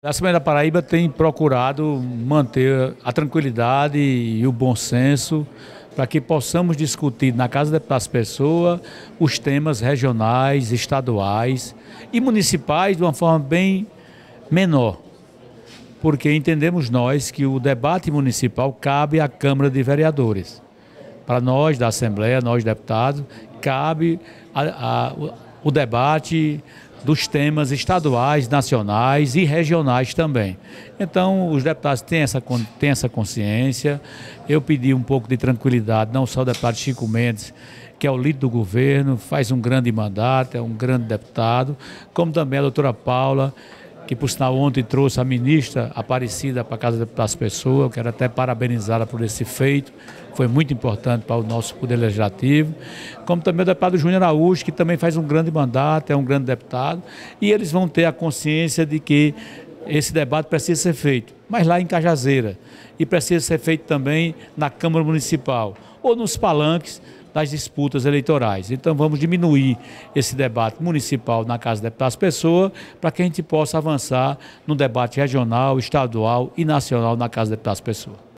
A Assembleia da Paraíba tem procurado manter a tranquilidade e o bom senso para que possamos discutir na Casa das Pessoas os temas regionais, estaduais e municipais de uma forma bem menor. Porque entendemos nós que o debate municipal cabe à Câmara de Vereadores. Para nós da Assembleia, nós deputados, cabe a, a, o debate, dos temas estaduais, nacionais e regionais também. Então, os deputados têm essa, têm essa consciência. Eu pedi um pouco de tranquilidade, não só ao deputado Chico Mendes, que é o líder do governo, faz um grande mandato, é um grande deputado, como também a doutora Paula, que por sinal ontem trouxe a ministra Aparecida para a Casa das Pessoas, quero até parabenizá-la por esse feito, foi muito importante para o nosso Poder Legislativo, como também o deputado Júnior Araújo, que também faz um grande mandato, é um grande deputado, e eles vão ter a consciência de que esse debate precisa ser feito, mas lá em Cajazeira, e precisa ser feito também na Câmara Municipal, ou nos palanques, das disputas eleitorais. Então vamos diminuir esse debate municipal na Casa dos Deputados Pessoa para que a gente possa avançar no debate regional, estadual e nacional na Casa dos Deputados Pessoa.